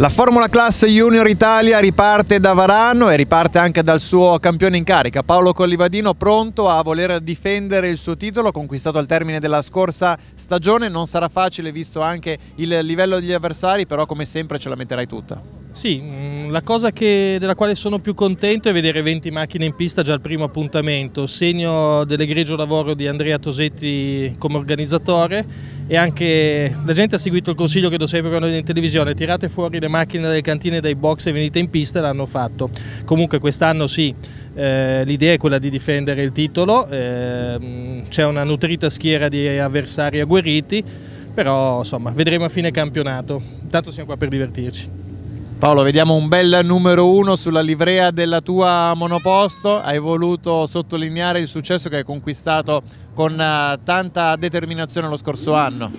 La Formula Class Junior Italia riparte da Varano e riparte anche dal suo campione in carica, Paolo Collivadino, pronto a voler difendere il suo titolo conquistato al termine della scorsa stagione. Non sarà facile visto anche il livello degli avversari, però come sempre ce la metterai tutta. Sì, mm, la cosa che, della quale sono più contento è vedere 20 macchine in pista già al primo appuntamento, segno dell'egregio lavoro di Andrea Tosetti come organizzatore e anche la gente ha seguito il consiglio che do sempre quando in televisione, tirate fuori le macchine dalle cantine dai box e venite in pista e l'hanno fatto. Comunque quest'anno sì, eh, l'idea è quella di difendere il titolo, eh, c'è una nutrita schiera di avversari agguerriti, però insomma vedremo a fine campionato, intanto siamo qua per divertirci. Paolo, vediamo un bel numero uno sulla livrea della tua monoposto. Hai voluto sottolineare il successo che hai conquistato con eh, tanta determinazione lo scorso anno.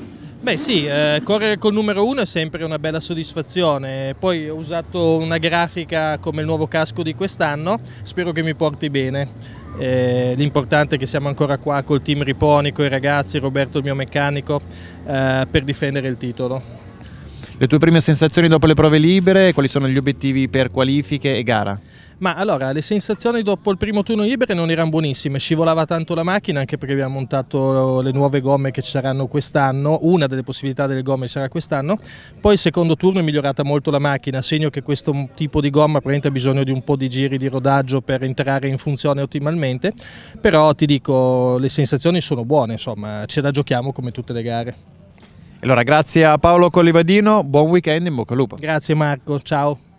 Beh sì, eh, correre col numero uno è sempre una bella soddisfazione, poi ho usato una grafica come il nuovo casco di quest'anno, spero che mi porti bene. Eh, l'importante è che siamo ancora qua col team Riponico, i ragazzi, Roberto il mio meccanico, eh, per difendere il titolo. Le tue prime sensazioni dopo le prove libere, quali sono gli obiettivi per qualifiche e gara? Ma allora, le sensazioni dopo il primo turno libero non erano buonissime, scivolava tanto la macchina anche perché abbiamo montato le nuove gomme che ci saranno quest'anno, una delle possibilità delle gomme sarà quest'anno, poi il secondo turno è migliorata molto la macchina, segno che questo tipo di gomma ha bisogno di un po' di giri di rodaggio per entrare in funzione ottimalmente, però ti dico le sensazioni sono buone, insomma ce la giochiamo come tutte le gare. Allora, grazie a Paolo Collivadino, buon weekend, in bocca al lupo. Grazie Marco, ciao.